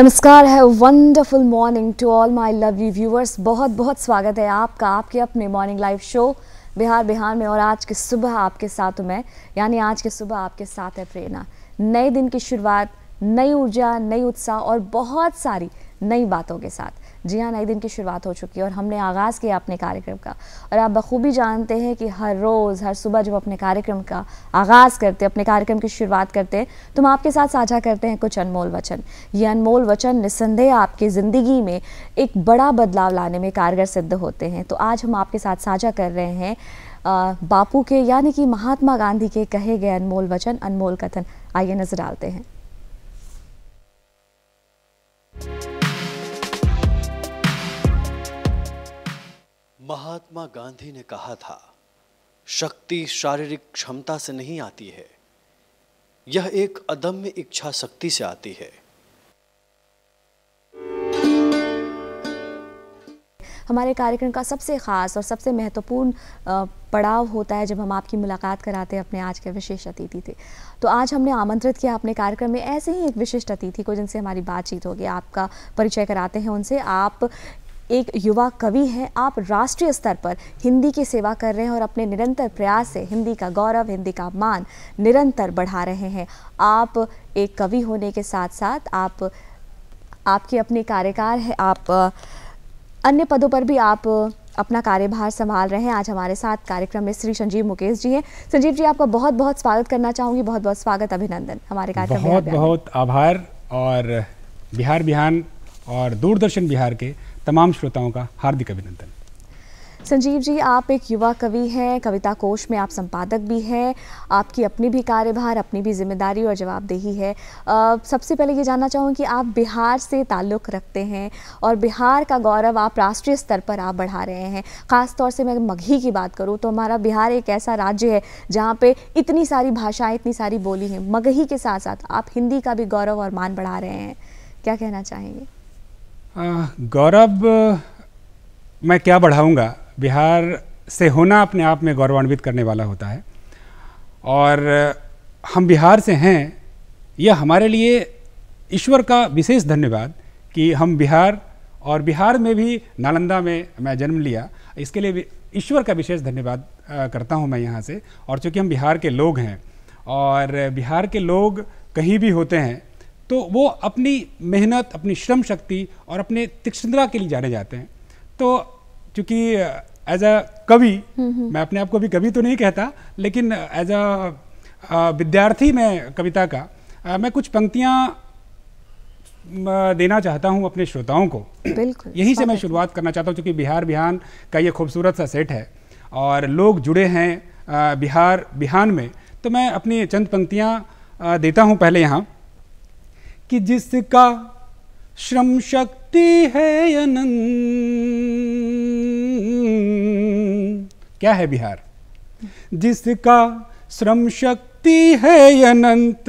नमस्कार है wonderful morning to all my lovely viewers बहुत बहुत स्वागत है आपका आपके अपने morning live show Bihar Bihar में और आज की सुबह आपके साथ हूँ मैं यानी आज की सुबह आपके साथ है प्रेरणा नए दिन की शुरुआत नई ऊर्जा नई उत्साह और बहुत सारी नई बातों के साथ जी हाँ नए दिन की शुरुआत हो चुकी है और हमने आगाज़ किया अपने कार्यक्रम का और आप बखूबी जानते हैं कि हर रोज़ हर सुबह जब अपने कार्यक्रम का आगाज़ करते अपने कार्यक्रम की शुरुआत करते हैं तो हम आपके साथ साझा करते हैं कुछ अनमोल वचन ये अनमोल वचन निसंदेह आपकी ज़िंदगी में एक बड़ा बदलाव लाने में कारगर सिद्ध होते हैं तो आज हम आपके साथ साझा कर रहे हैं बापू के यानी कि महात्मा गांधी के कहे गए अनमोल वचन अनमोल कथन आइए नजर डालते हैं महात्मा गांधी ने कहा था शक्ति शारीरिक क्षमता से नहीं आती है यह एक अदम्य इच्छा शक्ति से आती है हमारे कार्यक्रम का सबसे ख़ास और सबसे महत्वपूर्ण पड़ाव होता है जब हम आपकी मुलाकात कराते हैं अपने आज के विशेष अतिथि थे तो आज हमने आमंत्रित किया अपने कार्यक्रम में ऐसे ही एक विशिष्ट अतिथि को जिनसे हमारी बातचीत होगी आपका परिचय कराते हैं उनसे आप एक युवा कवि हैं आप राष्ट्रीय स्तर पर हिंदी की सेवा कर रहे हैं और अपने निरंतर प्रयास से हिंदी का गौरव हिंदी का मान निरंतर बढ़ा रहे हैं आप एक कवि होने के साथ साथ आप आपके अपने कार्यकार है आप अन्य पदों पर भी आप अपना कार्यभार संभाल रहे हैं आज हमारे साथ कार्यक्रम में श्री संजीव मुकेश जी हैं संजीव जी आपका बहुत बहुत स्वागत करना चाहूँगी बहुत बहुत स्वागत अभिनंदन हमारे कार्यक्रम बहुत बहुत आभार और बिहार बिहान और दूरदर्शन बिहार के तमाम श्रोताओं का हार्दिक अभिनंदन संजीव जी आप एक युवा कवि हैं कविता कोश में आप संपादक भी हैं आपकी अपनी भी कार्यभार अपनी भी जिम्मेदारी और जवाबदेही है आ, सबसे पहले ये जानना चाहूँ कि आप बिहार से ताल्लुक़ रखते हैं और बिहार का गौरव आप राष्ट्रीय स्तर पर आप बढ़ा रहे हैं ख़ास तौर से मैं मगही की बात करूँ तो हमारा बिहार एक ऐसा राज्य है जहाँ पर इतनी सारी भाषाएँ इतनी सारी बोली हैं मगही के साथ साथ आप हिंदी का भी गौरव और मान बढ़ा रहे हैं क्या कहना चाहेंगे गौरव मैं क्या बढ़ाऊंगा बिहार से होना अपने आप में गौरवान्वित करने वाला होता है और हम बिहार से हैं यह हमारे लिए ईश्वर का विशेष धन्यवाद कि हम बिहार और बिहार में भी नालंदा में मैं जन्म लिया इसके लिए ईश्वर का विशेष धन्यवाद करता हूं मैं यहाँ से और चूँकि हम बिहार के लोग हैं और बिहार के लोग कहीं भी होते हैं तो वो अपनी मेहनत अपनी श्रम शक्ति और अपने तीक्षणता के लिए जाने जाते हैं तो चूँकि एज अ कवि मैं अपने आप को भी कवि तो नहीं कहता लेकिन एज अ विद्यार्थी मैं कविता का आ, मैं कुछ पंक्तियाँ देना चाहता हूँ अपने श्रोताओं को बिल्कुल यहीं से मैं शुरुआत करना चाहता हूँ चूँकि बिहार बिहान का ये खूबसूरत सा सेट है और लोग जुड़े हैं बिहार बिहान में तो मैं अपनी चंद पंक्तियाँ देता हूँ पहले यहाँ कि जिसका श्रम शक्ति है अनंत क्या है बिहार जिसका श्रम शक्ति है अनंत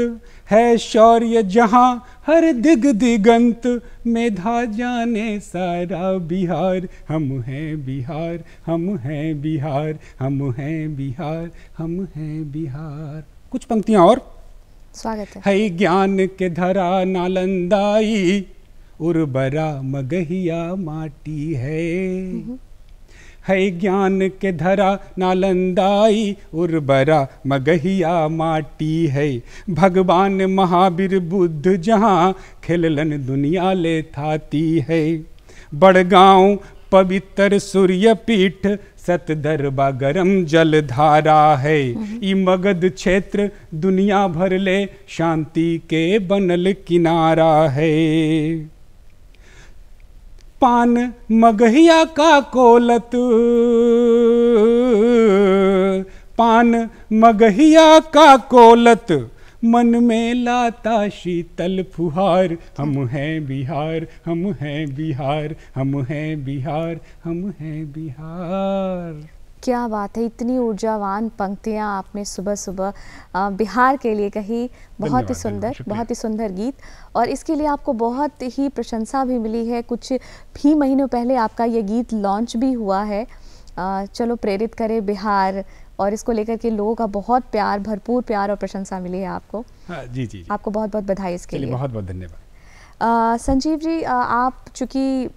है शौर्य जहां हर दिग दिगंत मेधा जाने सारा बिहार हम हैं बिहार हम हैं बिहार हम हैं बिहार हम हैं बिहार कुछ पंक्तियां और स्वागत है हई ज्ञान के धरा नालंदाई उर्बरा मगहिया माटी है है ज्ञान के धरा नालंदाई उर्बरा मगहिया माटी है भगवान महावीर बुद्ध जहाँ खेललन दुनिया ले थाती है बड़गांव पवित्र सूर्य पीठ सत दरबा गरम जल धारा है हम्म। ई मगध क्षेत्र दुनिया भर ले शांति के बनल किनारा है पान मगहिया का कोलत पान मगहिया का कोलत मन में लाता शीतल फुहार हम हैं बिहार हम हैं बिहार हम हैं बिहार हम हैं बिहार क्या बात है इतनी ऊर्जावान पंक्तियां आपने सुबह सुबह बिहार के लिए कही बहुत ही सुंदर बहुत ही सुंदर गीत और इसके लिए आपको बहुत ही प्रशंसा भी मिली है कुछ ही महीनों पहले आपका ये गीत लॉन्च भी हुआ है चलो प्रेरित करें बिहार और इसको लेकर के लोगों का बहुत प्यार भरपूर प्यार और प्रशंसा मिली है आपको हाँ, जी, जी जी आपको बहुत बहुत बधाई इसके लिए बहुत बहुत धन्यवाद संजीव जी आ, आप चूँकि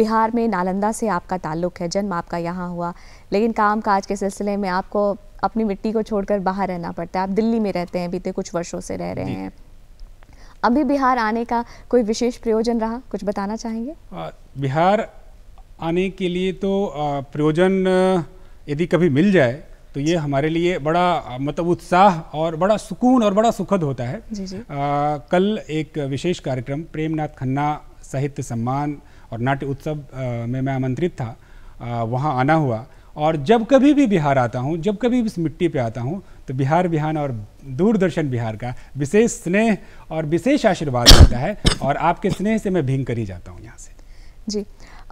बिहार में नालंदा से आपका ताल्लुक है जन्म आपका यहाँ हुआ लेकिन काम काज के सिलसिले में आपको अपनी मिट्टी को छोड़कर बाहर रहना पड़ता है आप दिल्ली में रहते हैं बीते कुछ वर्षों से रह रहे हैं अभी बिहार आने का कोई विशेष प्रयोजन रहा कुछ बताना चाहेंगे बिहार आने के लिए तो प्रयोजन यदि कभी मिल जाए तो ये हमारे लिए बड़ा मतलब उत्साह और बड़ा सुकून और बड़ा सुखद होता है जी जी। आ, कल एक विशेष कार्यक्रम प्रेमनाथ खन्ना साहित्य सम्मान और नाट्य उत्सव में मैं आमंत्रित था आ, वहाँ आना हुआ और जब कभी भी बिहार आता हूँ जब कभी भी इस मिट्टी पे आता हूँ तो बिहार बिहान और दूरदर्शन बिहार का विशेष स्नेह और विशेष आशीर्वाद मिलता है और आपके स्नेह से मैं भींग कर ही जाता हूँ यहाँ से जी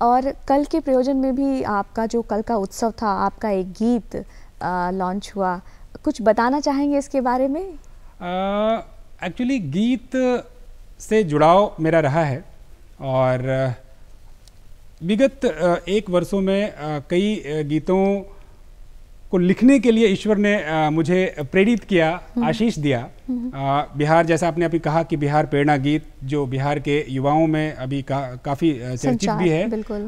और कल के प्रयोजन में भी आपका जो कल का उत्सव था आपका एक गीत लॉन्च हुआ कुछ बताना चाहेंगे इसके बारे में एक्चुअली गीत से जुड़ाव मेरा रहा है और विगत एक वर्षों में कई गीतों को लिखने के लिए ईश्वर ने आ, मुझे प्रेरित किया हम्म। आशीष दिया आ, हम्म। बिहार जैसा आपने अभी कहा कि बिहार प्रेरणा गीत जो बिहार के युवाओं में अभी का, काफ़ी चर्चित भी है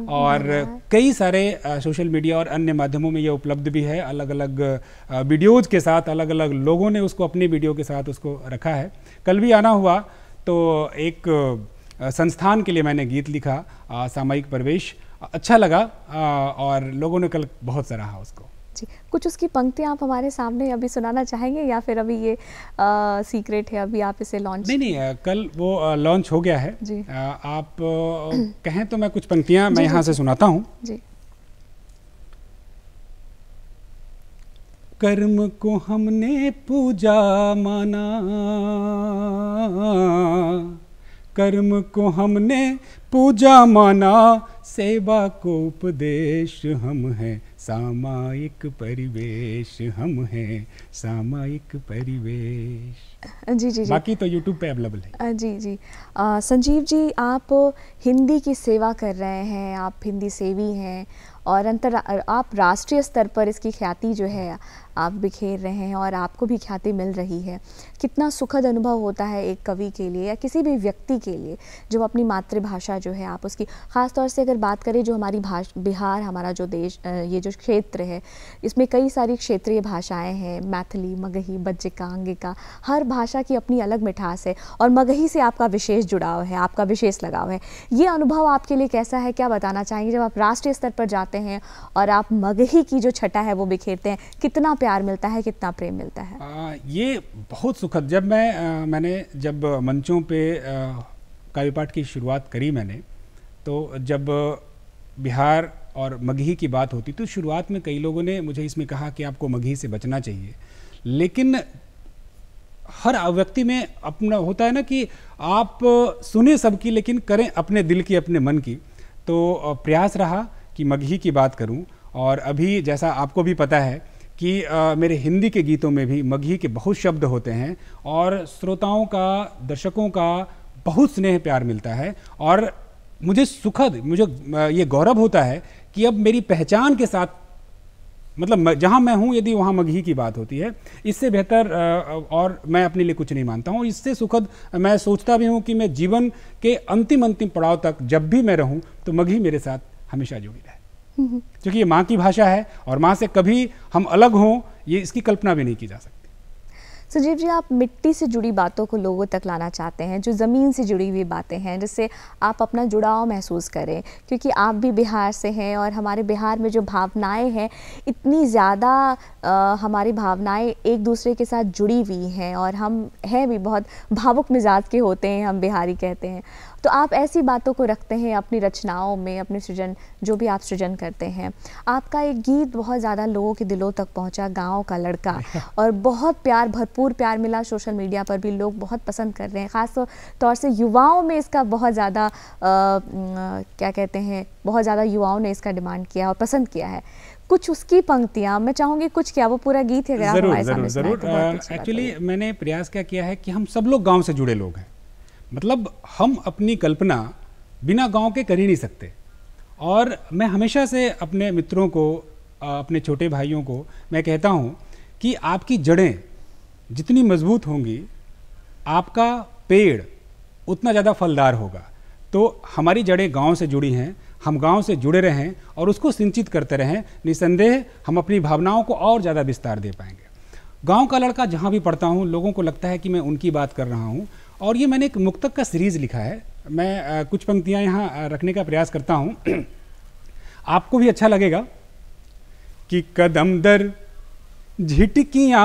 और हाँ, हाँ। कई सारे आ, सोशल मीडिया और अन्य माध्यमों में ये उपलब्ध भी है अलग अलग वीडियोज़ के साथ अलग अलग लोगों ने उसको अपने वीडियो के साथ उसको रखा है कल भी आना हुआ तो एक संस्थान के लिए मैंने गीत लिखा सामयिक प्रवेश अच्छा लगा और लोगों ने कल बहुत सराहा उसको जी कुछ उसकी पंक्तियाँ आप हमारे सामने अभी सुनाना चाहेंगे या फिर अभी ये आ, सीक्रेट है अभी आप इसे लॉन्च नहीं नहीं कल वो लॉन्च हो गया है जी आ, आप कहें तो मैं कुछ पंक्तियाँ मैं यहाँ से सुनाता हूँ जी कर्म को हमने पूजा माना कर्म को हमने पूजा माना सेवा को उपदेश हम हैं सामायिक परिवेश हम हैं सामायिक परिवेश जी जी बाकी तो यूट्यूब पे अवेलेबल है जी जी आ, संजीव जी आप हिंदी की सेवा कर रहे हैं आप हिंदी सेवी हैं और अंतर आप राष्ट्रीय स्तर पर इसकी ख्याति जो है आप बिखेर रहे हैं और आपको भी ख्याति मिल रही है कितना सुखद अनुभव होता है एक कवि के लिए या किसी भी व्यक्ति के लिए जो अपनी मातृभाषा जो है आप उसकी ख़ास तौर से अगर बात करें जो हमारी भाषा बिहार हमारा जो देश ये जो क्षेत्र है इसमें कई सारी क्षेत्रीय भाषाएँ हैं मैथिली मगही बज्जिका अंगिका हर भाषा की अपनी अलग मिठास है और मगही से आपका विशेष जुड़ाव है आपका विशेष लगाव है ये अनुभव आपके लिए कैसा है क्या बताना चाहेंगे जब आप राष्ट्रीय स्तर पर जाते जाते हैं और आप मगही की जो छटा है वो बिखेरते हैं कितना प्यार मिलता है कितना प्रेम मिलता है आ, ये बहुत सुखद जब मैं आ, मैंने जब मंचों पे काव्य पाठ की शुरुआत करी मैंने तो जब बिहार और मगही की बात होती तो शुरुआत में कई लोगों ने मुझे इसमें कहा कि आपको मगही से बचना चाहिए लेकिन हर व्यक्ति में अपना होता है ना कि आप सुने सबकी लेकिन करें अपने दिल की अपने मन की तो प्रयास रहा कि मगही की बात करूं और अभी जैसा आपको भी पता है कि आ, मेरे हिंदी के गीतों में भी मगही के बहुत शब्द होते हैं और श्रोताओं का दर्शकों का बहुत स्नेह प्यार मिलता है और मुझे सुखद मुझे ये गौरव होता है कि अब मेरी पहचान के साथ मतलब जहाँ मैं हूँ यदि वहाँ मगही की बात होती है इससे बेहतर और मैं अपने लिए कुछ नहीं मानता हूँ इससे सुखद मैं सोचता भी हूँ कि मैं जीवन के अंतिम अंतिम पड़ाव तक जब भी मैं रहूँ तो मगही मेरे साथ हमेशा जुड़ी रहे हम्म, हम्म। क्योंकि ये माँ की भाषा है और माँ से कभी हम अलग हों ये इसकी कल्पना भी नहीं की जा सकती सुजीव जी आप मिट्टी से जुड़ी बातों को लोगों तक लाना चाहते हैं जो ज़मीन से जुड़ी हुई बातें हैं जिससे आप अपना जुड़ाव महसूस करें क्योंकि आप भी बिहार से हैं और हमारे बिहार में जो भावनाएं हैं इतनी ज़्यादा हमारी भावनाएं एक दूसरे के साथ जुड़ी हुई हैं और हम हैं भी बहुत भावुक मिजाज के होते हैं हम बिहारी कहते हैं तो आप ऐसी बातों को रखते हैं अपनी रचनाओं में अपने सृजन जो भी आप सृजन करते हैं आपका एक गीत बहुत ज़्यादा लोगों के दिलों तक पहुँचा गाँव का लड़का और बहुत प्यार भरपूर प्यार मिला सोशल मीडिया पर भी लोग बहुत पसंद कर रहे हैं ख़ास तौर से युवाओं में इसका बहुत ज़्यादा क्या कहते हैं बहुत ज़्यादा युवाओं ने इसका डिमांड किया और पसंद किया है कुछ उसकी पंक्तियाँ मैं चाहूँगी कुछ क्या वो पूरा गीत है जरूर जरूर तो जरूर एक्चुअली मैंने प्रयास क्या किया है कि हम सब लोग गांव से जुड़े लोग हैं मतलब हम अपनी कल्पना बिना गांव के कर ही नहीं सकते और मैं हमेशा से अपने मित्रों को अपने छोटे भाइयों को मैं कहता हूँ कि आपकी जड़ें जितनी मजबूत होंगी आपका पेड़ उतना ज़्यादा फलदार होगा तो हमारी जड़ें गांव से जुड़ी हैं हम गांव से जुड़े रहें और उसको सिंचित करते रहें निसंदेह हम अपनी भावनाओं को और ज़्यादा विस्तार दे पाएंगे गांव का लड़का जहाँ भी पढ़ता हूँ लोगों को लगता है कि मैं उनकी बात कर रहा हूँ और ये मैंने एक मुक्तक का सीरीज़ लिखा है मैं कुछ पंक्तियाँ यहाँ रखने का प्रयास करता हूँ आपको भी अच्छा लगेगा कि कदम दर झिटकियाँ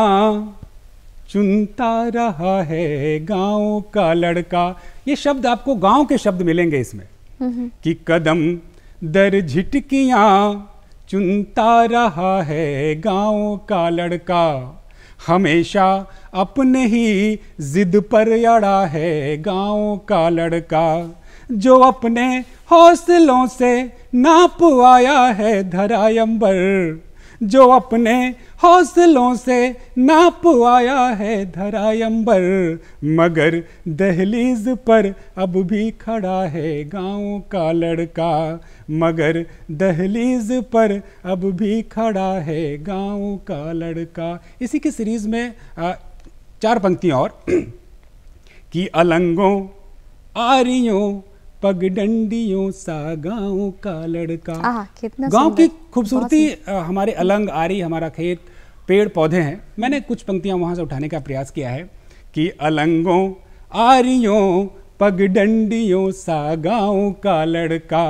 चुनता रहा है गांव का लड़का ये शब्द आपको गांव के शब्द मिलेंगे इसमें कि कदम दर झिटकियाँ चुनता रहा है गांव का लड़का हमेशा अपने ही जिद पर अड़ा है गाँव का लड़का जो अपने हौसलों से नाप आया है धरा अंबर जो अपने हौसलों से नाप आया है धरायंबर मगर दहलीज पर अब भी खड़ा है गाँव का लड़का मगर दहलीज पर अब भी खड़ा है गाँव का लड़का इसी की सीरीज़ में आ, चार पंक्तियाँ और कि अलंगों आरियों पगडंडियों सा गांव का लड़का गांव की खूबसूरती हमारे अलंग आरी हमारा खेत पेड़ पौधे हैं मैंने कुछ पंक्तियां वहां से उठाने का प्रयास किया है कि अलंगों आरियों पगडंडियों सा गांव का लड़का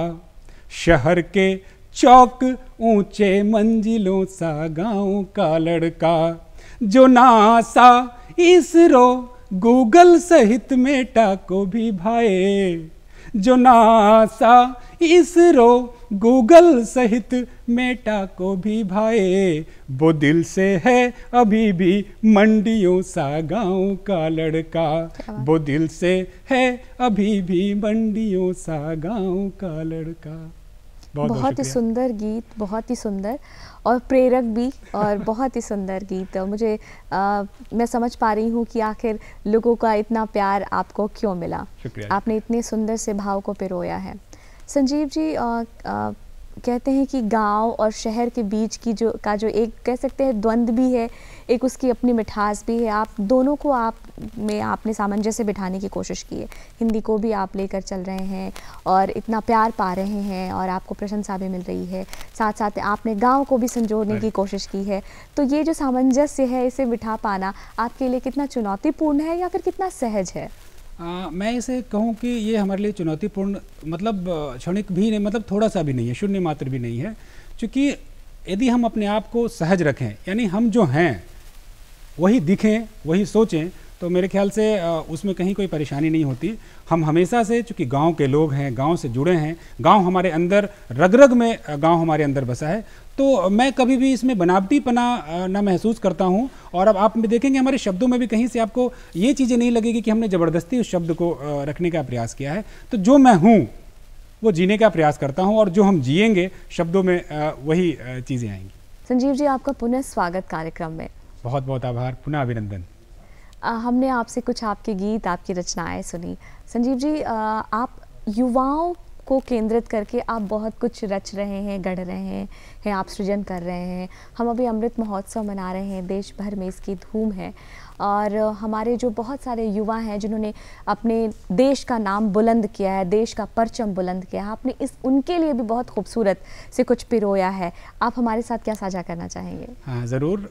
शहर के चौक ऊंचे मंजिलों सा गांव का लड़का जो नासा इसरो गूगल सहित मेटा को भी भाए जो नासा इसरो गूगल सहित मेटा को भी भाए वो दिल से है अभी भी मंडियों सा गांव का लड़का वो दिल से है अभी भी मंडियों सा गांव का लड़का बहुत, बहुत ही सुंदर गीत बहुत ही सुंदर और प्रेरक भी और बहुत ही सुंदर गीत मुझे आ, मैं समझ पा रही हूँ कि आखिर लोगों का इतना प्यार आपको क्यों मिला आपने इतने सुंदर से भाव को पिरोया है संजीव जी आ, आ, कहते हैं कि गांव और शहर के बीच की जो का जो एक कह सकते हैं द्वंद्व भी है एक उसकी अपनी मिठास भी है आप दोनों को आप में आपने सामंजस्य बिठाने की कोशिश की है हिंदी को भी आप लेकर चल रहे हैं और इतना प्यार पा रहे हैं और आपको प्रशंसा भी मिल रही है साथ साथ आपने गाँव को भी संजोड़ने हाँ की कोशिश की है तो ये जो सामंजस्य है इसे बिठा पाना आपके लिए कितना चुनौतीपूर्ण है या फिर कितना सहज है आ, मैं इसे कहूँ कि ये हमारे लिए चुनौतीपूर्ण मतलब क्षणिक भी नहीं मतलब थोड़ा सा भी नहीं है शून्य मात्र भी नहीं है क्योंकि यदि हम अपने आप को सहज रखें यानी हम जो हैं वही दिखें वही सोचें तो मेरे ख्याल से उसमें कहीं कोई परेशानी नहीं होती हम हमेशा से चूँकि गांव के लोग हैं गांव से जुड़े हैं गांव हमारे अंदर रग रग में गांव हमारे अंदर बसा है तो मैं कभी भी इसमें बनावटीपना ना महसूस करता हूं और अब आप देखेंगे हमारे शब्दों में भी कहीं से आपको ये चीज़ें नहीं लगेगी कि हमने ज़बरदस्ती उस शब्द को रखने का प्रयास किया है तो जो मैं हूँ वो जीने का प्रयास करता हूँ और जो हम जिएंगे शब्दों में वही चीज़ें आएंगी संजीव जी आपका पुनः स्वागत कार्यक्रम में बहुत बहुत आभार पुनः अभिनंदन हमने आपसे कुछ आपके गीत आपकी रचनाएं सुनी संजीव जी आप युवाओं को केंद्रित करके आप बहुत कुछ रच रहे हैं गढ़ रहे हैं हैं आप सृजन कर रहे हैं हम अभी अमृत महोत्सव मना रहे हैं देश भर में इसकी धूम है और हमारे जो बहुत सारे युवा हैं जिन्होंने अपने देश का नाम बुलंद किया है देश का परचम बुलंद किया है आपने इस उनके लिए भी बहुत खूबसूरत से कुछ पिरोया है आप हमारे साथ क्या साझा करना चाहेंगे हाँ ज़रूर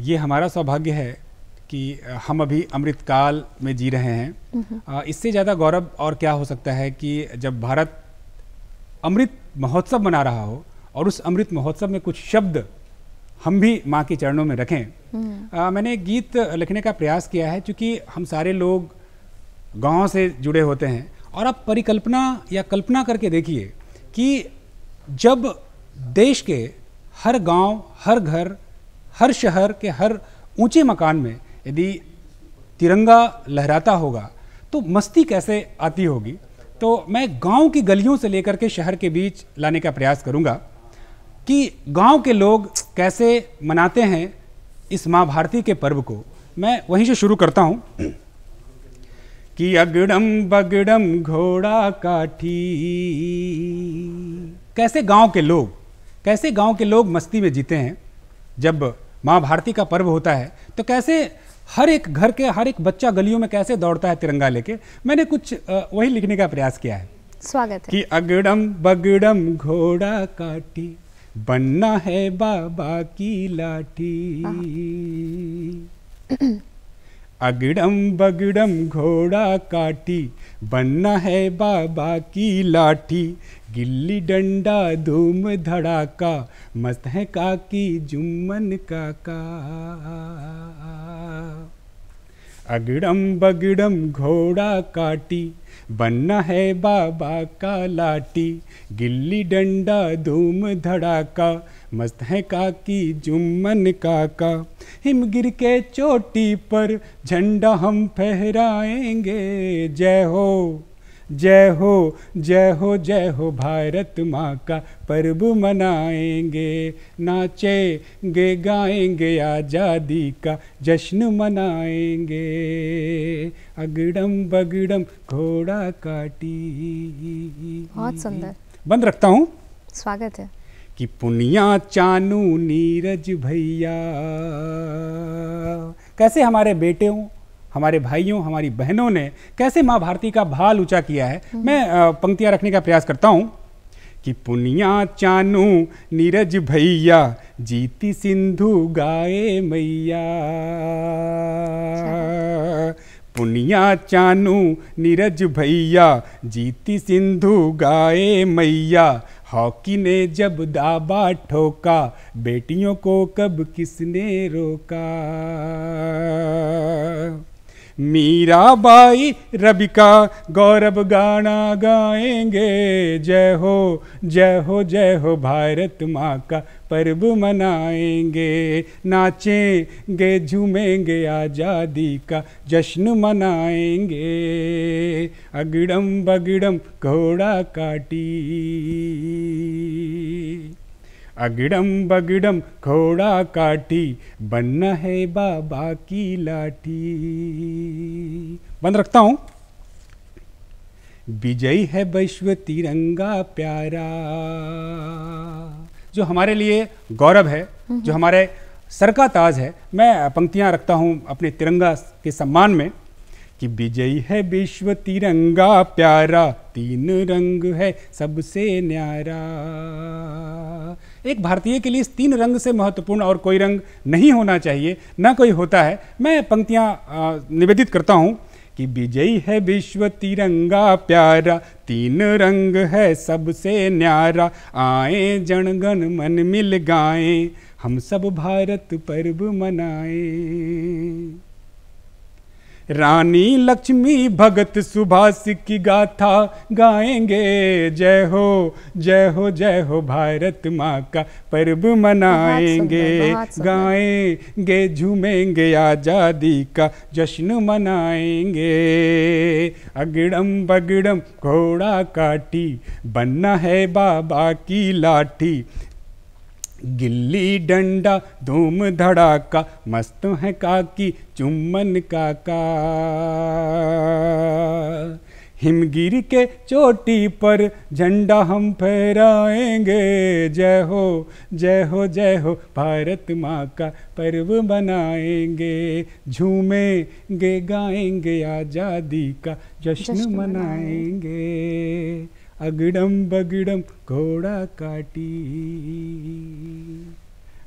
ये हमारा सौभाग्य है कि हम अभी अमृतकाल में जी रहे हैं इससे ज़्यादा गौरव और क्या हो सकता है कि जब भारत अमृत महोत्सव मना रहा हो और उस अमृत महोत्सव में कुछ शब्द हम भी माँ के चरणों में रखें आ, हम्म। मैंने एक गीत लिखने का प्रयास किया है क्योंकि हम सारे लोग गाँव से जुड़े होते हैं और आप परिकल्पना या कल्पना करके देखिए कि जब देश के हर गांव, हर घर हर शहर के हर ऊंचे मकान में यदि तिरंगा लहराता होगा तो मस्ती कैसे आती होगी तो मैं गांव की गलियों से लेकर के शहर के बीच लाने का प्रयास करूंगा कि गांव के लोग कैसे मनाते हैं इस माँ भारती के पर्व को मैं वहीं से शुरू करता हूँ कि अगड़म बगड़म घोड़ा काठी कैसे गांव के लोग कैसे गांव के लोग मस्ती में जीते हैं जब माँ भारती का पर्व होता है तो कैसे हर एक घर के हर एक बच्चा गलियों में कैसे दौड़ता है तिरंगा लेके मैंने कुछ वही लिखने का प्रयास किया है स्वागत है कि अगड़म बगड़म घोड़ा काटी बनना है बाबा की लाठी अगड़म बगड़म घोड़ा काटी बनना है बाबा की लाठी गिल्ली डंडा धूम धड़ाका मस्त है काकी जुम्मन काका अगड़म बगड़म घोड़ा काटी बनना है बाबा का लाटी गिल्ली डंडा धूम धड़ाका मस्त है काकी जुम्मन काका हिमगिर के चोटी पर झंडा हम फहराएंगे जय हो जय हो जय हो जय हो भारत माँ का पर्व मनाएंगे नाचेंगे गाएंगे आज़ादी का जश्न मनाएंगे अगड़म बगड़म घोड़ा काटी बहुत सुंदर बंद रखता हूँ स्वागत है कि पुनिया चानू नीरज भैया कैसे हमारे बेटे हों हमारे भाइयों हमारी बहनों ने कैसे माँ भारती का भाल ऊंचा किया है हम्म। मैं पंक्तियाँ रखने का प्रयास करता हूँ कि पुनिया चानू नीरज भैया जीती सिंधु गाए मैया पुनिया चानू नीरज भैया जीती सिंधु गाए मैया हॉकी ने जब दाबा ठोका बेटियों को कब किसने रोका मीरा बाई रबिका गौरव गाना गाएंगे जय हो जय हो जय हो भारत माँ का पर्व मनाएंगे नाचेंगे झूमेंगे आज़ादी का जश्न मनाएंगे अगड़म बगड़म घोड़ा काटी अगिड़म बगड़म घोड़ा काटी बनना है बाबा की लाठी बंद रखता हूं विजयी है विश्व तिरंगा प्यारा जो हमारे लिए गौरव है जो हम्म। हमारे सर का ताज है मैं पंक्तियां रखता हूं अपने तिरंगा के सम्मान में कि विजयी है विश्व तिरंगा प्यारा तीन रंग है सबसे न्यारा एक भारतीय के लिए इस तीन रंग से महत्वपूर्ण और कोई रंग नहीं होना चाहिए ना कोई होता है मैं पंक्तियाँ निवेदित करता हूँ कि विजयी है विश्व तिरंगा प्यारा तीन रंग है सबसे न्यारा आए जनगण मन मिल गाए हम सब भारत पर्व मनाएं रानी लक्ष्मी भगत सुभाष की गाथा गाएंगे जय हो जय हो जय हो भारत माँ का पर्व मनाएंगे गाएंगे झूमेंगे आज़ादी का जश्न मनाएंगे अगड़म बगड़म घोड़ा काटी बनना है बाबा की लाठी गिल्ली डंडा धूम धड़ाका मस्त है काकी चुम्बन काका हिमगिरी के चोटी पर झंडा हम फहराएंगे जय हो जय हो जय हो भारत माँ का पर्व मनाएंगे झूमेंगे गाएंगे आज़ादी का जश्न मनाएंगे अगड़म बगड़म घोड़ा काटी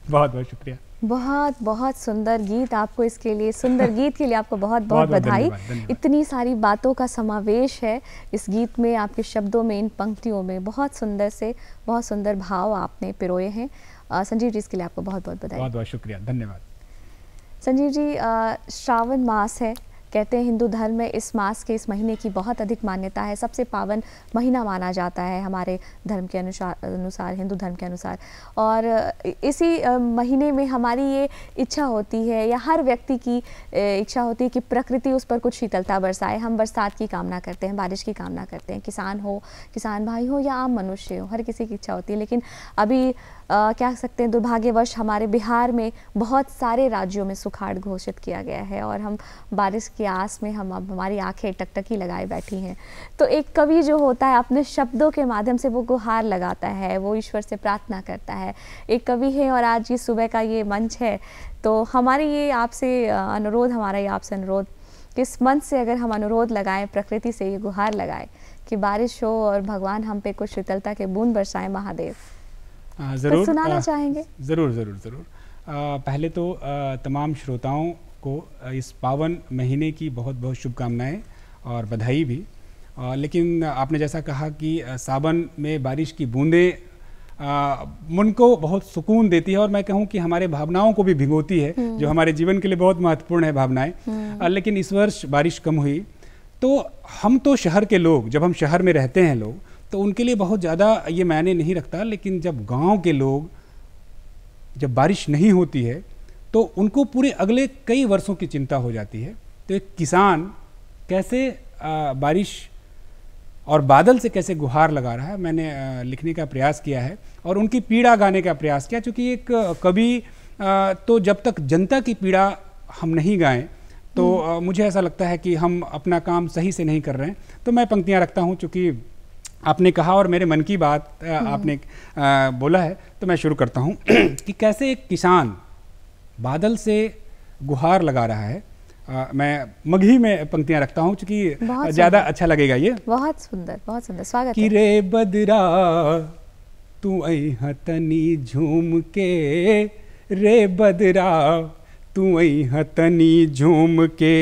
बहुत बहुत शुक्रिया बहुत बहुत सुंदर गीत आपको इसके लिए सुंदर गीत के लिए आपको बहुत बहुत, बहुत बधाई दन्यवाद, दन्यवाद। इतनी सारी बातों का समावेश है इस गीत में आपके शब्दों में इन पंक्तियों में बहुत सुंदर से बहुत सुंदर भाव आपने पिरोए हैं संजीव जी इसके लिए आपको बहुत बहुत बधाई बहुत बहुत शुक्रिया धन्यवाद संजीव जी श्रावण मास है कहते हैं हिंदू धर्म में इस मास के इस महीने की बहुत अधिक मान्यता है सबसे पावन महीना माना जाता है हमारे धर्म के अनुसार अनुसार हिंदू धर्म के अनुसार और इसी महीने में हमारी ये इच्छा होती है या हर व्यक्ति की इच्छा होती है कि प्रकृति उस पर कुछ शीतलता बरसाए हम बरसात की कामना करते हैं बारिश की कामना करते हैं किसान हो किसान भाई हो या आम मनुष्य हो हर किसी की इच्छा होती है लेकिन अभी क्या सकते हैं दुर्भाग्यवश हमारे बिहार में बहुत सारे राज्यों में सुखाड़ घोषित किया गया है और हम बारिश की आस में हम अब हमारी आंखें टकटकी लगाए बैठी हैं तो एक कवि जो होता है अपने शब्दों के माध्यम से वो गुहार लगाता है वो ईश्वर से प्रार्थना करता है एक कवि है और आज ये सुबह का ये मंच है तो हमारे ये आपसे अनुरोध हमारा ये आपसे अनुरोध कि इस मंच से अगर हम अनुरोध लगाएं प्रकृति से ये गुहार लगाएं कि बारिश हो और भगवान हम पे कुछ शीतलता के बूंद बरसाएं महादेव हाँ, ज़रूर सुनाना चाहेंगे ज़रूर ज़रूर ज़रूर पहले तो तमाम श्रोताओं को इस पावन महीने की बहुत बहुत शुभकामनाएं और बधाई भी आ, लेकिन आपने जैसा कहा कि सावन में बारिश की बूंदें मन को बहुत सुकून देती है और मैं कहूँ कि हमारे भावनाओं को भी भिगोती है हम्म। जो हमारे जीवन के लिए बहुत महत्वपूर्ण है भावनाएं हम्म। लेकिन इस वर्ष बारिश कम हुई तो हम तो शहर के लोग जब हम शहर में रहते हैं लोग तो उनके लिए बहुत ज़्यादा ये मायने नहीं रखता लेकिन जब गांव के लोग जब बारिश नहीं होती है तो उनको पूरे अगले कई वर्षों की चिंता हो जाती है तो एक किसान कैसे बारिश और बादल से कैसे गुहार लगा रहा है मैंने लिखने का प्रयास किया है और उनकी पीड़ा गाने का प्रयास किया चूँकि एक कवि तो जब तक जनता की पीड़ा हम नहीं गाएं तो हम्म। मुझे ऐसा लगता है कि हम अपना काम सही से नहीं कर रहे हैं तो मैं पंक्तियाँ रखता हूँ चूँकि आपने कहा और मेरे मन की बात हम्म। आपने बोला है तो मैं शुरू करता हूँ कि कैसे एक किसान बादल से गुहार लगा रहा है आ, मैं मगही में पंक्तियां रखता हूँ चूंकि ज्यादा अच्छा लगेगा ये बहुत सुंदर बहुत सुंदर स्वागत कि रे बदरा तू हतनी झूम के रे बदरा तू हतनी झूम के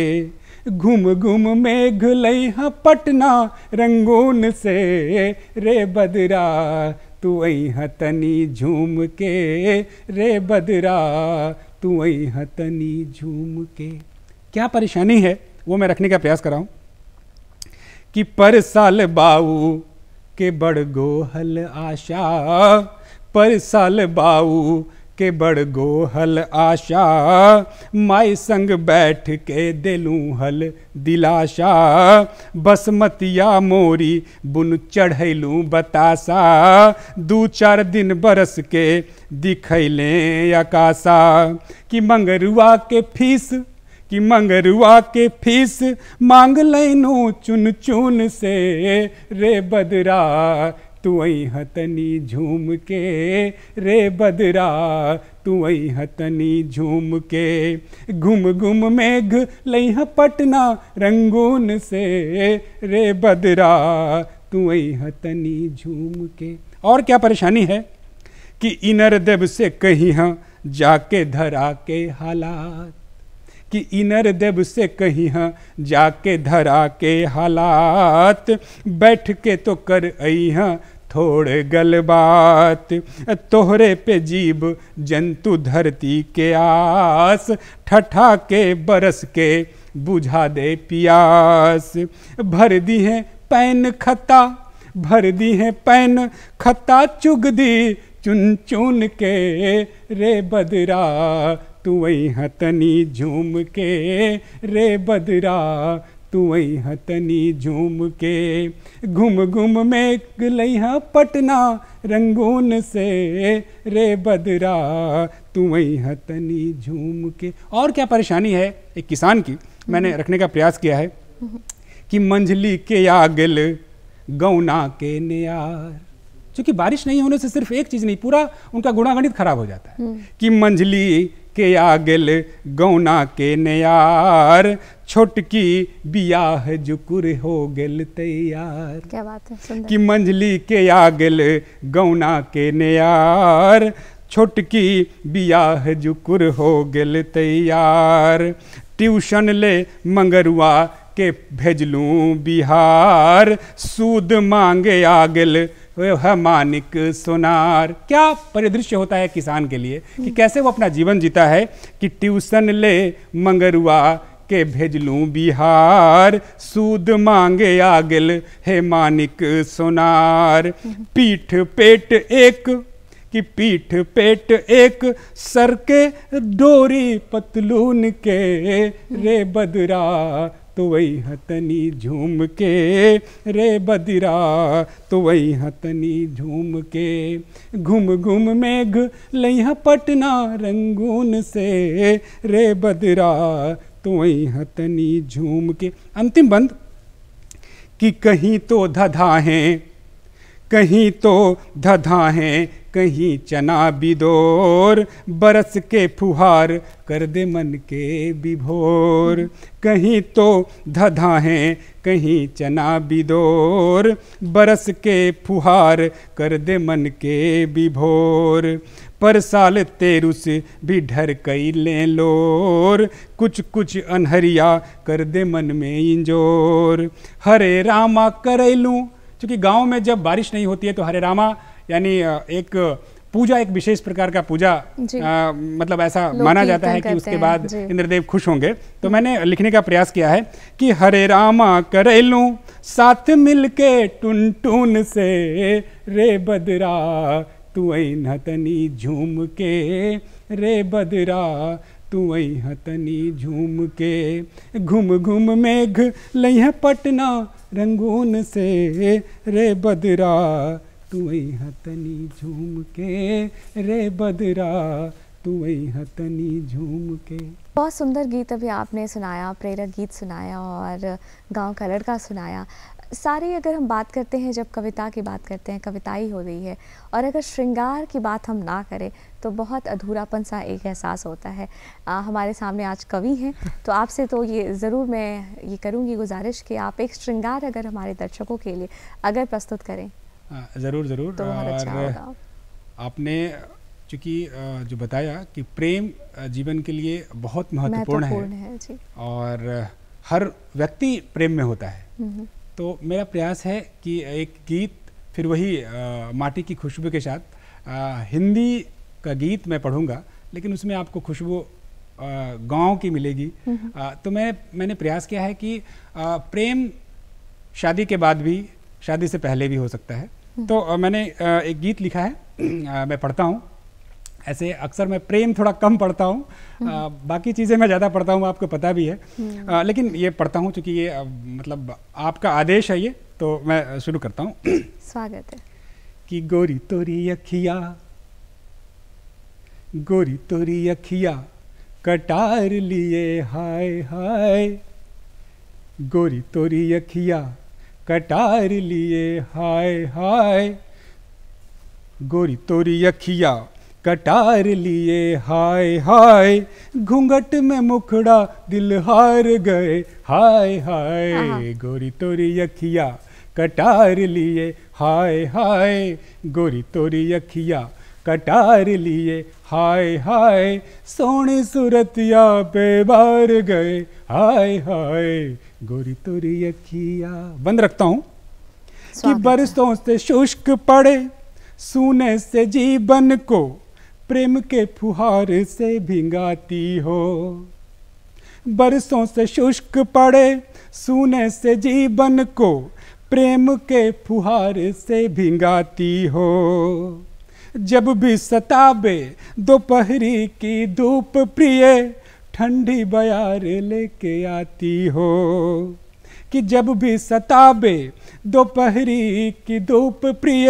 घूम घूम में घुल हाँ पटना रंगून से रे बदरा तू अह तनी झूम के रे बदरा तू अह तनी झूम के क्या परेशानी है वो मैं रखने का प्रयास कर रहा कि पर साल बाऊ के बड़ गोहल आशा पर साल बाऊ के बड़ गोहल आशा माई संग बैठ के दिलू हल दिलाशा बसमतिया मोरी बुन चढ़ैलूँ बतासा दू चार दिन बरस के दिखैले अकाशा कि मंगरुआ के फीस कि मंगरुआ के फीस मांग लैनू चुन चुन से रे बदरा तू ही हतनी झूम के रे बदरा तू हतनी झूम के घुम घुम मेघ लइह पटना रंगून से रे बदरा तू हतनी झूम के और क्या परेशानी है कि इनर देव से कहीं हाँ जाके धरा के हालात कि इनर देव से कहीं हाँ जाके धरा के हालात बैठ के तो कर आई हाँ थोड़े गल बात तोहरे पे जीव जंतु धरती के आस ठठा के बरस के बुझा दे पियास भर दी है पैन खता भर दी है पैन खता चुग दी चुन चुन के रे बदरा तू हतनी झूम के रे बदरा तू हतनी झूम के घुम घुम में लइहा पटना रंगून से रे बदरा तू हतनी झूम के और क्या परेशानी है एक किसान की मैंने रखने का प्रयास किया है कि मंझली के आगल गौना के नियार क्योंकि बारिश नहीं होने से सिर्फ एक चीज़ नहीं पूरा उनका गुणागणित खराब हो जाता है हम्म। कि मंझली के आगल गौना के नयार छोटकी बियाह जुकुर हो गल तैयार क्या बात है कि मंजली के आगल गौना के नयार छोटकी बियाह जुकुर हो गल तैयार ट्यूशन ले मंगरुआ के भेजलूँ बिहार सूद मांगे आगल मानिक सोनार क्या परिदृश्य होता है किसान के लिए कि कैसे वो अपना जीवन जीता है कि ट्यूशन ले मंगरुआ के भेज लूँ बिहार सूद मांगे आगिल हे मानिक सोनार पीठ पेट एक कि पीठ पेट एक सर के डोरी पतलून के रे बदरा तो वही हतनी झूम के रे बदिरा तो वही हतनी झूम के घुम घुम मेघ लिया पटना रंगून से रे बदिरा तो वही हतनी झूम के अंतिम बंद कि कहीं तो धधा है कहीं तो धधा है कहीं चना बिदोर बरस के फुहार कर दे मन के विभोर कहीं तो धधा है कहीं चना बिदोर बरस के फुहार कर दे मन के विभोर पर साल तेरुस भी ढर कई ले लोर कुछ कुछ अनहरिया कर दे मन में इंजोर हरे रामा करैलूँ चूँकि गांव में जब बारिश नहीं होती है तो हरे रामा यानी एक पूजा एक विशेष प्रकार का पूजा आ, मतलब ऐसा माना जाता है कि उसके बाद इंद्रदेव खुश होंगे तो मैंने लिखने का प्रयास किया है कि हरे रामा करे लूँ साथ मिलके टुन टुन से रे बदरा तू हतनी झूम के रे बदरा तू हतनी झूम के घूम घूम मेघ लह पटना रंगून से रे बदरा तुई हतनी झूम के रे बदरा तुई हतनी झूम के बहुत सुंदर गीत अभी आपने सुनाया प्रेरक गीत सुनाया और गांव का लड़का सुनाया सारे अगर हम बात करते हैं जब कविता की बात करते हैं कविता ही हो रही है और अगर श्रृंगार की बात हम ना करें तो बहुत अधूरापन सा एक एहसास होता है आ, हमारे सामने आज कवि हैं तो आपसे तो ये ज़रूर मैं ये करूँगी गुजारिश कि आप एक श्रृंगार अगर हमारे दर्शकों के लिए अगर प्रस्तुत करें हाँ, ज़रूर ज़रूर तो और अच्छा आपने चूँकि जो बताया कि प्रेम जीवन के लिए बहुत महत्वपूर्ण है, है जी। और हर व्यक्ति प्रेम में होता है हम्म, हम्म। तो मेरा प्रयास है कि एक गीत फिर वही आ, माटी की खुशबू के साथ आ, हिंदी का गीत मैं पढ़ूंगा लेकिन उसमें आपको खुशबू गांव की मिलेगी आ, हम्म, तो मैं मैंने प्रयास किया है कि आ, प्रेम शादी के बाद भी शादी से पहले भी हो सकता है तो मैंने एक गीत लिखा है मैं पढ़ता हूँ ऐसे अक्सर मैं प्रेम थोड़ा कम पढ़ता हूँ हम्म। बाकी चीज़ें मैं ज़्यादा पढ़ता हूँ आपको पता भी है आ, हम्म। लेकिन ये पढ़ता हूँ चूँकि ये मतलब आपका आदेश है ये तो मैं शुरू करता हूँ स्वागत है कि गोरी तोरी अखिया गोरी तोरी अखिया कटार लिए हाय हाय गोरी तोरी अखिया कटार लिए हाय हाय गोरी तोरी अखिया कटार लिए हाय हाय घूंघट में मुखड़ा दिल हार गए हाय हाय हाँ, हाँ। गोरी तोरी अखिया कटार लिए हाय हाय गोरी तोरी अखिया कटार लिए हाय हाय सोने सूरतिया पे बार गए हाय हाय गोरी तुरी अखिया बंद रखता हूँ कि बरसों से शुष्क पड़े सुने से जीवन को प्रेम के फुहार से भिंगाती हो बरसों से शुष्क पड़े सुने से जीवन को प्रेम के फुहार से भिंगाती हो जब भी सताबे दोपहरी की धूप प्रिय ठंडी बयार लेके आती हो कि जब भी सताबे दोपहरी की धूप प्रिय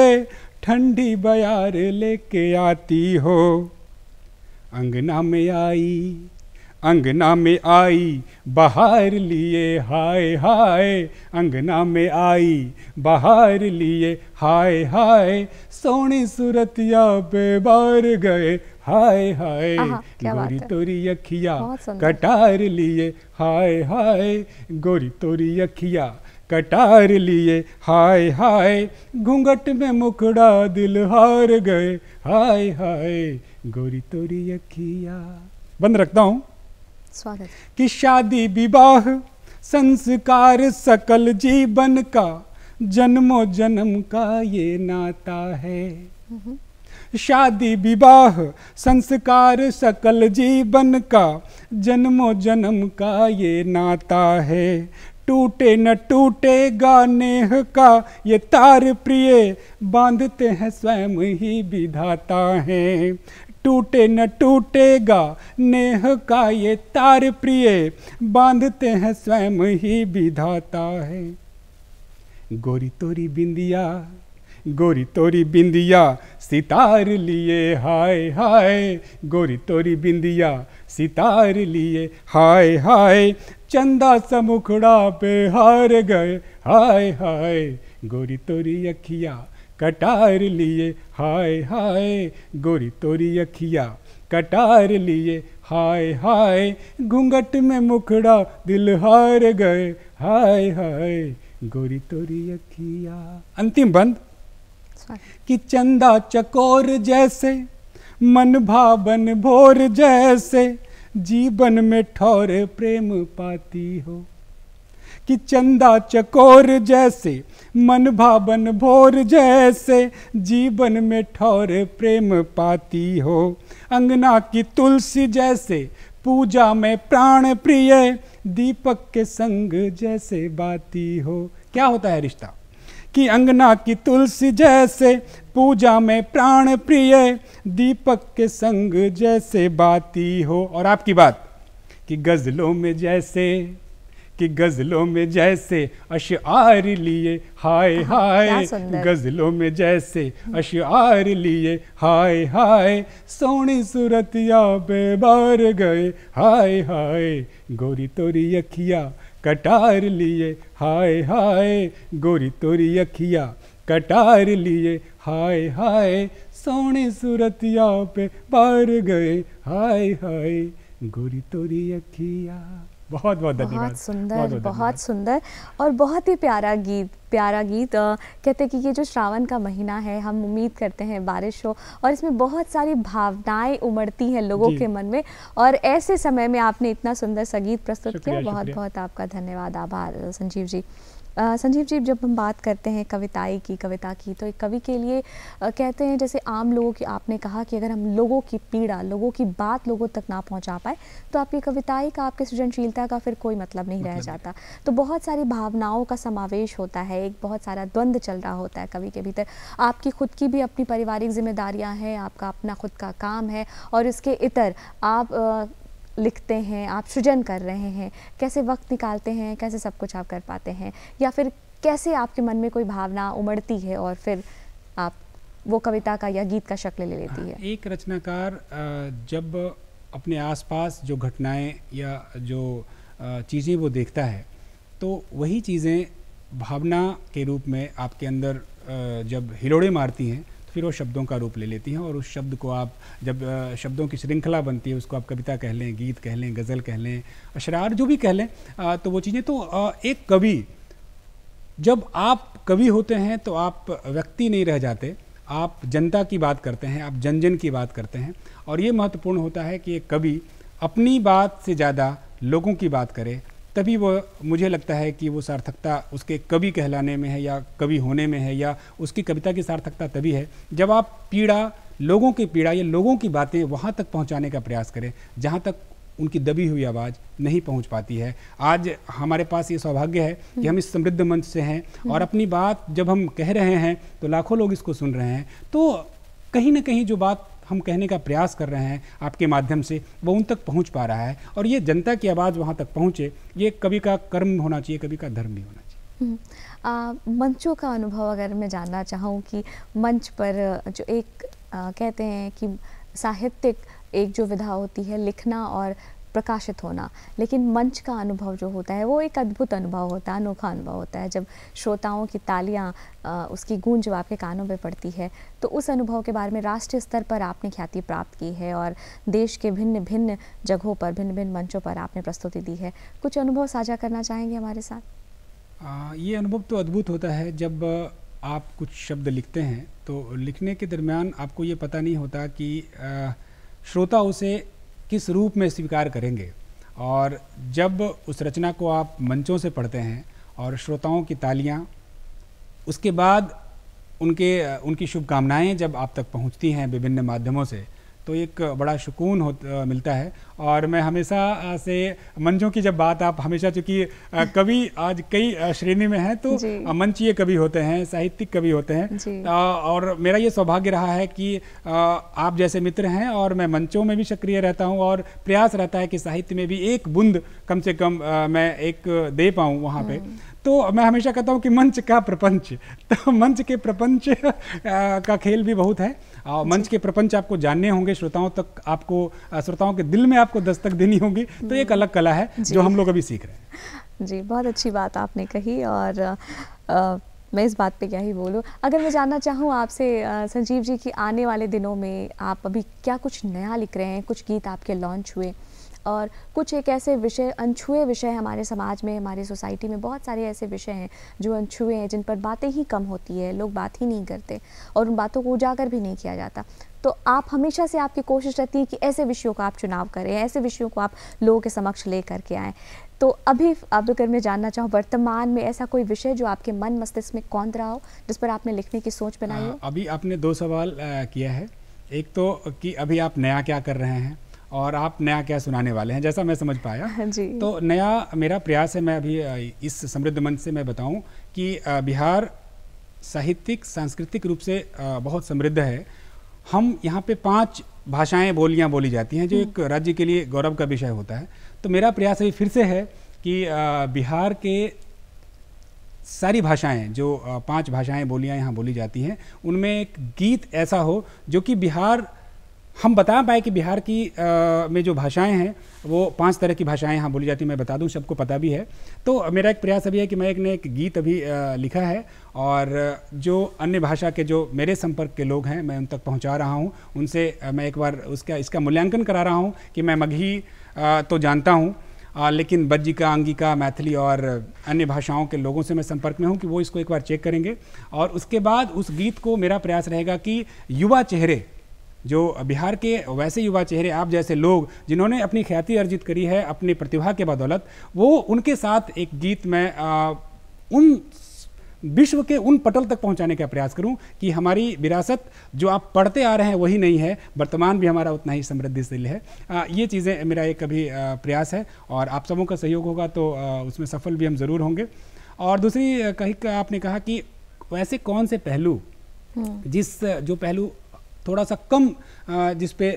ठंडी बयार लेके आती हो अंगना में आई अंगना में आई बाहर लिए हाय हाय अंगना में आई बाहर लिए हाय हाय सोनी सूरतिया बेबार गए हाय हाय गोरी तोरी अखिया कटार लिए हाय हाय गोरी तोरी अखिया कटार लिए हाय हाय घूंघट में मुखड़ा दिल हार गए हाय हाय गोरी तोरी अखिया बंद रखता हूँ स्वागत कि शादी विवाह संस्कार सकल जीवन का जन्मों जन्म का ये नाता है शादी विवाह संस्कार सकल जीवन का जन्मो जन्म का ये नाता है टूटे न टूटेगा नेह का ये तार प्रिय बांधते हैं स्वयं ही विधाता है टूटे न टूटेगा नेह का ये तार प्रिय बांधते हैं स्वयं ही विधाता है गोरी तोरी बिंदिया गोरी तोरी बिंदिया सितार लिए हाय हाय गोरी तोरी बिंदिया सितार लिए हाय हाय चंदा समुखड़ा पे हार गए हाय हाय गोरी तोरी अखिया कटार लिए हाय हाय गोरी तोरी अखिया कटार लिए हाय हाय घूंघट में मुखड़ा दिल हार गए हाय हाय गोरी तोरी अखिया अंतिम बंद कि चंदा चकोर जैसे मन भावन भोर जैसे जीवन में ठोर प्रेम पाती हो कि चंदा चकोर जैसे मन भावन भोर जैसे जीवन में ठोर प्रेम पाती हो अंगना की तुलसी जैसे पूजा में प्राण प्रिय दीपक के संग जैसे बाती हो क्या होता है रिश्ता कि अंगना की तुलसी जैसे पूजा में प्राण प्रिय दीपक के संग जैसे बाती हो और आपकी बात कि गज़लों में जैसे कि गज़लों में जैसे अशार लिए हाय हाय गज़लों में जैसे अशार लिए हाय हाय सोनी सूरत या बेबार गए हाय हाय गोरी तोरी अखिया कटार लिए हाय हाय गोरी तोरी अखिया कटार लिए हाय हाय सोने सूरतिया पे बार गए हाय हाय गोरी तोरी अखिया बहुत बहुत धन्यवाद बहुत सुंदर बहुत, सुंदर और बहुत ही प्यारा गीत प्यारा गीत कहते हैं कि ये जो श्रावण का महीना है हम उम्मीद करते हैं बारिश हो और इसमें बहुत सारी भावनाएं उमड़ती हैं लोगों के मन में और ऐसे समय में आपने इतना सुंदर संगीत प्रस्तुत किया बहुत बहुत आपका धन्यवाद आभार संजीव जी संजीव जी जब हम बात करते हैं कविताई की कविता की तो एक कवि के लिए कहते हैं जैसे आम लोगों की आपने कहा कि अगर हम लोगों की पीड़ा लोगों की बात लोगों तक ना पहुंचा पाए तो आपकी कविताई का आपके सृजनशीलता का फिर कोई मतलब नहीं मतलब रह जाता तो बहुत सारी भावनाओं का समावेश होता है एक बहुत सारा द्वंद्व चल रहा होता है कवि के भीतर आपकी खुद की भी अपनी पारिवारिक जिम्मेदारियाँ हैं आपका अपना खुद का काम है और इसके इतर आप लिखते हैं आप सृजन कर रहे हैं कैसे वक्त निकालते हैं कैसे सब कुछ आप कर पाते हैं या फिर कैसे आपके मन में कोई भावना उमड़ती है और फिर आप वो कविता का या गीत का शक्ल ले लेती हाँ, है एक रचनाकार जब अपने आसपास जो घटनाएं या जो चीज़ें वो देखता है तो वही चीज़ें भावना के रूप में आपके अंदर जब हिलोड़े मारती हैं फिर वो शब्दों का रूप ले लेती हैं और उस शब्द को आप जब शब्दों की श्रृंखला बनती है उसको आप कविता कह लें गीत कह लें गज़ल कह लें अशरार जो भी कह लें तो वो चीज़ें तो एक कवि जब आप कवि होते हैं तो आप व्यक्ति नहीं रह जाते आप जनता की बात करते हैं आप जन जन की बात करते हैं और ये महत्वपूर्ण होता है कि एक कवि अपनी बात से ज़्यादा लोगों की बात करे तभी वह मुझे लगता है कि वो सार्थकता उसके कवि कहलाने में है या कवि होने में है या उसकी कविता की सार्थकता तभी है जब आप पीड़ा लोगों की पीड़ा या लोगों की बातें वहाँ तक पहुँचाने का प्रयास करें जहाँ तक उनकी दबी हुई आवाज़ नहीं पहुंच पाती है आज हमारे पास ये सौभाग्य है कि हम इस समृद्ध मंच से हैं और अपनी बात जब हम कह रहे हैं तो लाखों लोग इसको सुन रहे हैं तो कहीं ना कहीं जो बात हम कहने का प्रयास कर रहे हैं आपके माध्यम से वो उन तक पहुंच पा रहा है और ये जनता की आवाज़ वहाँ तक पहुँचे ये कभी का कर्म होना चाहिए कभी का धर्म भी होना चाहिए हम्म। मंचों का अनुभव अगर मैं जानना चाहूँ कि मंच पर जो एक आ, कहते हैं कि साहित्यिक एक जो विधा होती है लिखना और प्रकाशित होना लेकिन मंच का अनुभव जो होता है वो एक अद्भुत अनुभव होता है अनोखा अनुभव होता है जब श्रोताओं की तालियाँ उसकी गूंज जब आपके कानों में पड़ती है तो उस अनुभव के बारे में राष्ट्रीय स्तर पर आपने ख्याति प्राप्त की है और देश के भिन्न भिन्न जगहों पर भिन्न भिन्न मंचों पर आपने प्रस्तुति दी है कुछ अनुभव साझा करना चाहेंगे हमारे साथ आ, ये अनुभव तो अद्भुत होता है जब आप कुछ शब्द लिखते हैं तो लिखने के दरम्यान आपको ये पता नहीं होता कि श्रोता उसे किस रूप में स्वीकार करेंगे और जब उस रचना को आप मंचों से पढ़ते हैं और श्रोताओं की तालियां उसके बाद उनके उनकी शुभकामनाएं जब आप तक पहुंचती हैं विभिन्न माध्यमों से तो एक बड़ा सुकून हो मिलता है और मैं हमेशा से मंचों की जब बात आप हमेशा चूंकि कवि आज कई श्रेणी में हैं तो मंचीय कवि होते हैं साहित्यिक कवि होते हैं और मेरा ये सौभाग्य रहा है कि आप जैसे मित्र हैं और मैं मंचों में भी सक्रिय रहता हूँ और प्रयास रहता है कि साहित्य में भी एक बूंद कम से कम मैं एक दे पाऊँ वहाँ पर तो मैं हमेशा कहता हूँ कि मंच का प्रपंच तो मंच के प्रपंच का खेल भी बहुत है और मंच के प्रपंच आपको जानने होंगे श्रोताओं तक आपको श्रोताओं के दिल में आपको दस्तक देनी होगी तो एक अलग कला है जो हम लोग अभी सीख रहे हैं जी बहुत अच्छी बात आपने कही और आ, मैं इस बात पे क्या ही बोलूँ अगर मैं जानना चाहूँ आपसे संजीव जी कि आने वाले दिनों में आप अभी क्या कुछ नया लिख रहे हैं कुछ गीत आपके लॉन्च हुए और कुछ एक ऐसे विषय अनछुए विषय हमारे समाज में हमारे सोसाइटी में बहुत सारे ऐसे विषय हैं जो अनछुए हैं जिन पर बातें ही कम होती है लोग बात ही नहीं करते और उन बातों को उजागर भी नहीं किया जाता तो आप हमेशा से आपकी कोशिश रहती है कि ऐसे विषयों का आप चुनाव करें ऐसे विषयों को आप लोगों के समक्ष ले करके आएँ तो अभी अब अगर मैं जानना चाहूँ वर्तमान में ऐसा कोई विषय जो आपके मन मस्तिष्क में कौन रहा हो जिस पर आपने लिखने की सोच बनाई हाँ, हो अभी आपने दो सवाल किया है एक तो कि अभी आप नया क्या कर रहे हैं और आप नया क्या सुनाने वाले हैं जैसा मैं समझ पाया हाँ जी तो नया मेरा प्रयास है मैं अभी इस समृद्ध मंच से मैं बताऊं कि बिहार साहित्यिक सांस्कृतिक रूप से बहुत समृद्ध है हम यहाँ पे पांच भाषाएं बोलियाँ बोली जाती हैं जो हम्म। एक राज्य के लिए गौरव का विषय होता है तो मेरा प्रयास अभी फिर से है कि बिहार के सारी भाषाएं जो पांच भाषाएं बोलियां यहाँ बोली जाती हैं उनमें एक गीत ऐसा हो जो कि बिहार हम बता पाए कि बिहार की आ, में जो भाषाएं हैं वो पांच तरह की भाषाएं यहाँ बोली जाती हैं मैं बता दूं सबको पता भी है तो मेरा एक प्रयास अभी है कि मैं एक ने एक गीत अभी आ, लिखा है और जो अन्य भाषा के जो मेरे संपर्क के लोग हैं मैं उन तक पहुंचा रहा हूं उनसे मैं एक बार उसका इसका मूल्यांकन करा रहा हूं कि मैं मगही तो जानता हूँ लेकिन बज्जिका अंगिका मैथिली और अन्य भाषाओं के लोगों से मैं संपर्क में हूँ कि वो इसको एक बार चेक करेंगे और उसके बाद उस गीत को मेरा प्रयास रहेगा कि युवा चेहरे जो बिहार के वैसे युवा चेहरे आप जैसे लोग जिन्होंने अपनी ख्याति अर्जित करी है अपनी प्रतिभा के बदौलत वो उनके साथ एक गीत में आ, उन विश्व के उन पटल तक पहुंचाने का प्रयास करूं कि हमारी विरासत जो आप पढ़ते आ रहे हैं वही नहीं है वर्तमान भी हमारा उतना ही समृद्धिशील है आ, ये चीज़ें मेरा एक अभी प्रयास है और आप सबों का सहयोग होगा तो आ, उसमें सफल भी हम ज़रूर होंगे और दूसरी कहीं आपने कहा कि वैसे कौन से पहलू हम्म। जिस जो पहलू थोड़ा सा कम जिस पे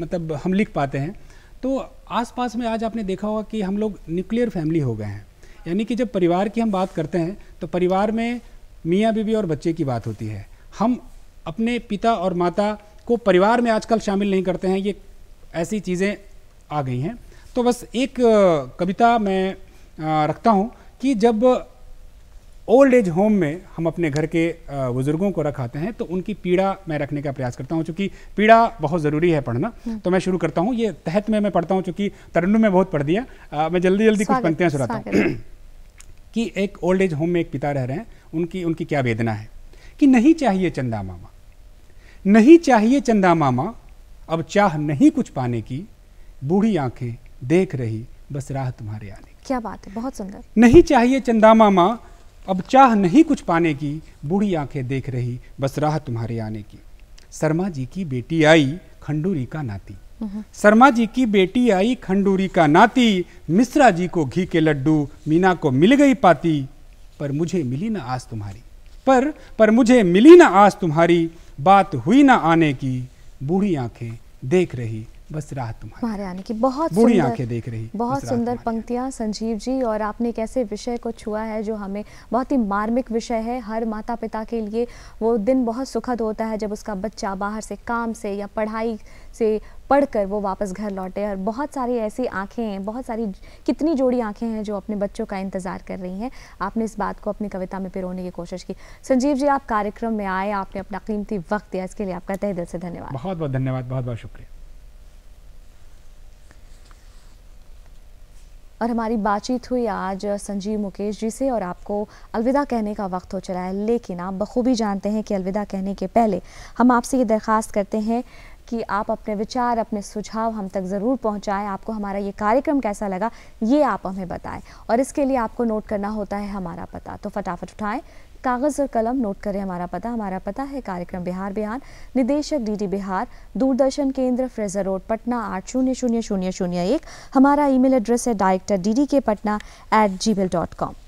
मतलब हम लिख पाते हैं तो आसपास में आज आपने देखा होगा कि हम लोग न्यूक्लियर फैमिली हो गए हैं यानी कि जब परिवार की हम बात करते हैं तो परिवार में मियाँ बीबी और बच्चे की बात होती है हम अपने पिता और माता को परिवार में आजकल शामिल नहीं करते हैं ये ऐसी चीज़ें आ गई हैं तो बस एक कविता मैं रखता हूँ कि जब ओल्ड एज होम में हम अपने घर के बुजुर्गों को रखाते हैं तो उनकी पीड़ा मैं रखने का प्रयास करता हूँ चूंकि पीड़ा बहुत ज़रूरी है पढ़ना हम्म। तो मैं शुरू करता हूँ ये तहत में मैं पढ़ता हूँ चूंकि तरन्नु में बहुत पढ़ दिया आ, मैं जल्दी जल्दी कुछ पंक्तियाँ सुनाता हूँ कि एक ओल्ड एज होम में एक पिता रह रहे हैं उनकी उनकी क्या वेदना है कि नहीं चाहिए चंदा मामा नहीं चाहिए चंदा मामा अब चाह नहीं कुछ पाने की बूढ़ी आंखें देख रही बस राह तुम्हारे आने क्या बात है बहुत सुंदर नहीं चाहिए चंदा मामा अब चाह नहीं कुछ पाने की बूढ़ी आंखें देख रही बस राह तुम्हारे आने की शर्मा जी की बेटी आई खंडूरी का नाती हम्म। शर्मा जी की बेटी आई खंडूरी का नाती मिश्रा जी को घी के लड्डू मीना को मिल गई पाती पर मुझे मिली ना आज तुम्हारी पर पर मुझे मिली ना आज तुम्हारी बात हुई ना आने की बूढ़ी आंखें देख रही बस राहत तुम्हारे यानी की बहुत बुरी आंखें देख रही बहुत सुंदर पंक्तियां संजीव जी और आपने एक ऐसे विषय को छुआ है जो हमें बहुत ही मार्मिक विषय है हर माता पिता के लिए वो दिन बहुत सुखद होता है जब उसका बच्चा बाहर से काम से या पढ़ाई से पढ़कर वो वापस घर लौटे और बहुत सारी ऐसी आंखें हैं बहुत सारी कितनी जोड़ी आंखें हैं जो अपने बच्चों का इंतज़ार कर रही हैं आपने इस बात को अपनी कविता में पिरोने की कोशिश की संजीव जी आप कार्यक्रम में आए आपने अपना कीमती वक्त दिया इसके लिए आपका तह दिल से धन्यवाद बहुत बहुत धन्यवाद बहुत बहुत शुक्रिया और हमारी बातचीत हुई आज संजीव मुकेश जी से और आपको अलविदा कहने का वक्त हो चला है लेकिन आप बखूबी जानते हैं कि अलविदा कहने के पहले हम आपसे ये दरख्वास्त करते हैं कि आप अपने विचार अपने सुझाव हम तक ज़रूर पहुंचाएं आपको हमारा ये कार्यक्रम कैसा लगा ये आप हमें बताएं और इसके लिए आपको नोट करना होता है हमारा पता तो फटाफट उठाएं कागज़ और कलम नोट करें हमारा पता हमारा पता है कार्यक्रम बिहार बिहार निदेशक डीडी बिहार दूरदर्शन केंद्र फ्रेजर रोड पटना आठ शून्य शून्य शून्य शून्य एक हमारा ईमेल एड्रेस है director D D K Patna at gmail dot com